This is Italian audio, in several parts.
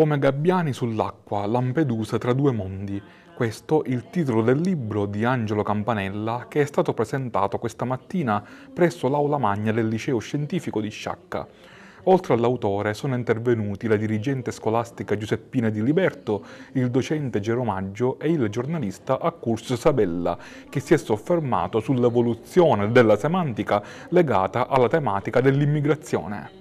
Come gabbiani sull'acqua, Lampedusa tra due mondi. Questo il titolo del libro di Angelo Campanella che è stato presentato questa mattina presso l'Aula Magna del Liceo Scientifico di Sciacca. Oltre all'autore sono intervenuti la dirigente scolastica Giuseppina Di Liberto, il docente Geromaggio e il giornalista Accurso Sabella, che si è soffermato sull'evoluzione della semantica legata alla tematica dell'immigrazione.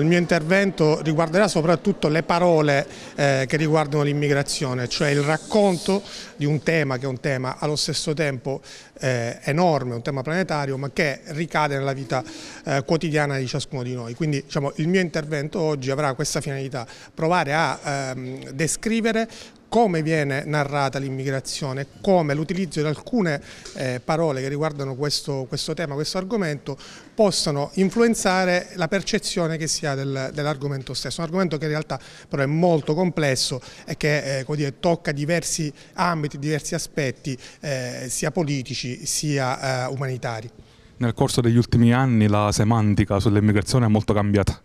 Il mio intervento riguarderà soprattutto le parole eh, che riguardano l'immigrazione, cioè il racconto di un tema che è un tema allo stesso tempo eh, enorme, un tema planetario, ma che ricade nella vita eh, quotidiana di ciascuno di noi. Quindi diciamo, il mio intervento oggi avrà questa finalità, provare a ehm, descrivere come viene narrata l'immigrazione, come l'utilizzo di alcune eh, parole che riguardano questo, questo, tema, questo argomento, possano influenzare la percezione che si ha del, dell'argomento stesso. Un argomento che in realtà però è molto complesso e che eh, dire, tocca diversi ambiti, diversi aspetti, eh, sia politici sia eh, umanitari. Nel corso degli ultimi anni la semantica sull'immigrazione è molto cambiata.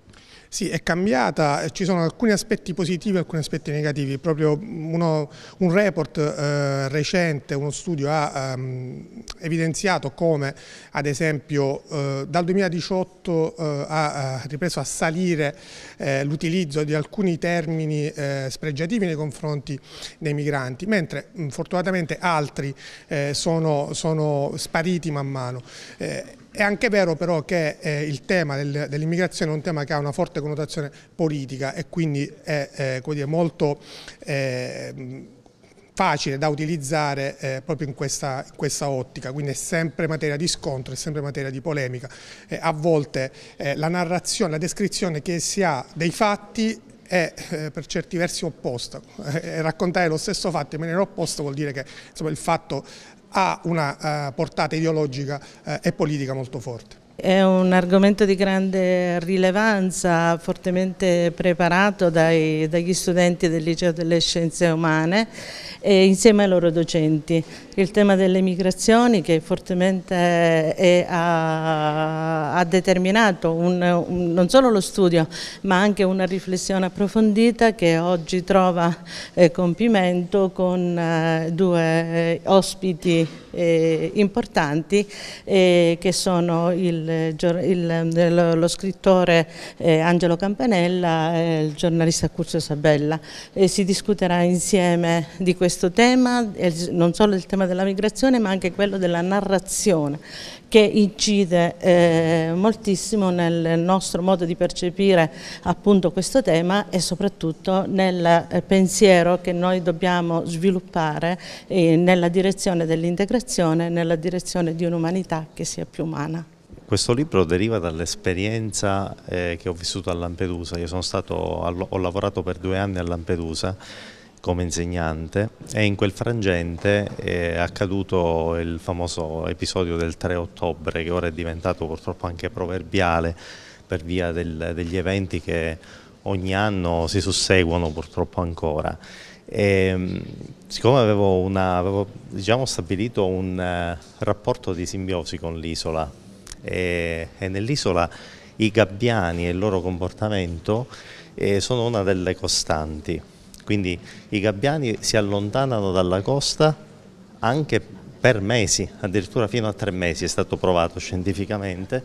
Sì, è cambiata, eh, ci sono alcuni aspetti positivi e alcuni aspetti negativi, proprio uno, un report eh, recente, uno studio ha ehm, evidenziato come ad esempio eh, dal 2018 eh, ha ripreso a salire eh, l'utilizzo di alcuni termini eh, spregiativi nei confronti dei migranti, mentre fortunatamente altri sono, sono, spariti man mano. È anche vero però che eh, il tema del, dell'immigrazione è un tema che ha una forte connotazione politica e quindi è eh, dire, molto eh, facile da utilizzare eh, proprio in questa, in questa, ottica, quindi è sempre materia di scontro, è sempre materia di polemica. a volte eh, la narrazione, la descrizione che si ha dei fatti è eh, per certi versi opposta. Eh, raccontare lo stesso fatto in maniera opposta vuol dire che insomma, il fatto ha una eh, portata ideologica eh, e politica molto forte. È un argomento di grande rilevanza, fortemente preparato dai, dagli studenti del Liceo delle Scienze Umane e insieme ai loro docenti. Il tema delle migrazioni che fortemente è, ha, ha, determinato un, un, non solo lo studio ma anche una riflessione approfondita che oggi trova eh, compimento con eh, due eh, ospiti eh, importanti eh, che sono il, il, eh, lo scrittore eh, Angelo Campanella e il giornalista Curzio Sabella. si discuterà insieme di questo tema, non solo del tema della migrazione ma anche quello della narrazione che incide eh, moltissimo nel nostro modo di percepire appunto questo tema e soprattutto nel eh, pensiero che noi dobbiamo sviluppare eh, nella direzione dell'integrazione, nella direzione di un'umanità che sia più umana. Questo libro deriva dall'esperienza eh, che ho vissuto a Lampedusa, io sono stato, ho lavorato per due anni a Lampedusa come insegnante e in quel frangente eh, è accaduto il famoso episodio del 3 ottobre che ora è diventato purtroppo anche proverbiale per via del, degli eventi che ogni anno si susseguono purtroppo ancora. E, ehm, siccome avevo, una, avevo diciamo, stabilito un eh, rapporto di simbiosi con l'isola e, e nell'isola i gabbiani e il loro comportamento eh, sono una delle costanti quindi i gabbiani si allontanano dalla costa anche per mesi, addirittura fino a tre mesi è stato provato scientificamente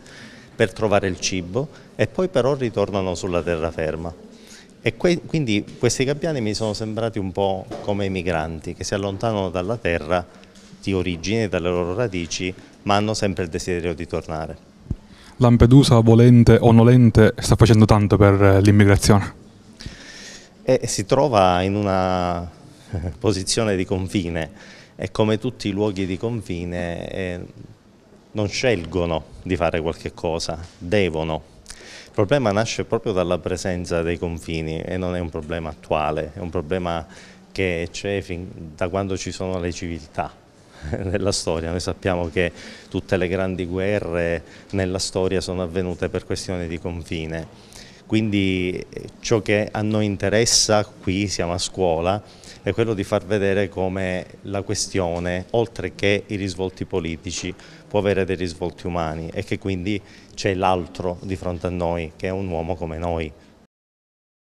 per trovare il cibo e poi però ritornano sulla terraferma. E que quindi questi gabbiani mi sono sembrati un po' come i migranti che si allontanano dalla terra di origine, dalle loro radici, ma hanno sempre il desiderio di tornare. Lampedusa, volente o nolente, sta facendo tanto per eh, l'immigrazione. E si trova in una posizione di confine e come tutti i luoghi di confine eh, non scelgono di fare qualche cosa, devono. Il problema nasce proprio dalla presenza dei confini e non è un problema attuale, è un problema che c'è da quando ci sono le civiltà nella storia. Noi sappiamo che tutte le grandi guerre nella storia sono avvenute per questione di confine quindi eh, ciò che a noi interessa qui, siamo a scuola, è quello di far vedere come la questione, oltre che i risvolti politici, può avere dei risvolti umani e che quindi c'è l'altro di fronte a noi, che è un uomo come noi.